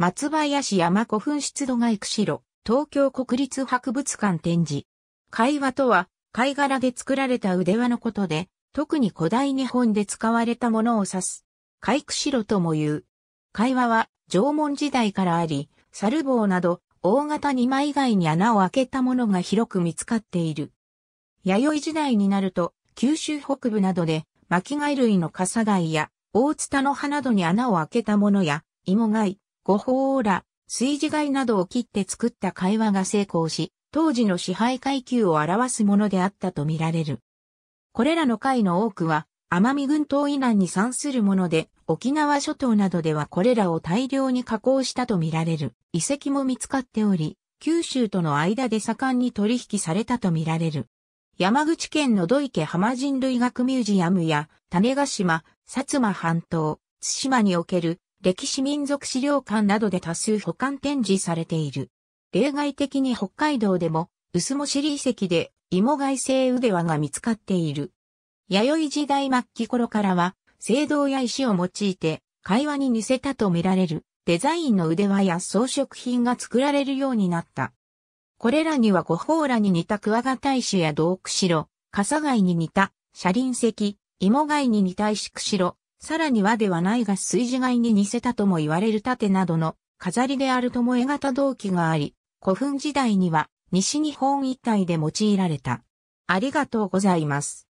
松林山古墳出土街釧路、東京国立博物館展示。会話とは、貝殻で作られた腕輪のことで、特に古代日本で使われたものを指す。貝釧路とも言う。会話は、縄文時代からあり、猿棒など、大型二枚以外に穴を開けたものが広く見つかっている。弥生時代になると、九州北部などで、巻貝類の笠貝や、大津田の葉などに穴を開けたものや、芋貝、ご法、ーラ、炊事貝などを切って作った会話が成功し、当時の支配階級を表すものであったとみられる。これらの貝の多くは、奄美群島以南に産するもので、沖縄諸島などではこれらを大量に加工したとみられる遺跡も見つかっており、九州との間で盛んに取引されたとみられる。山口県の土池浜人類学ミュージアムや種ヶ島、薩摩半島、津島における歴史民族資料館などで多数保管展示されている。例外的に北海道でも、薄もり遺跡で芋外製腕輪が見つかっている。弥生時代末期頃からは、青銅や石を用いて、会話に似せたとみられる、デザインの腕輪や装飾品が作られるようになった。これらには五宝羅に似たクワガ大種や洞窟城、笠貝に似た、車輪石、芋貝に似た石釧路、さらに和ではないが水地貝に似せたとも言われる盾などの飾りであるとも絵型銅器があり、古墳時代には西日本一帯で用いられた。ありがとうございます。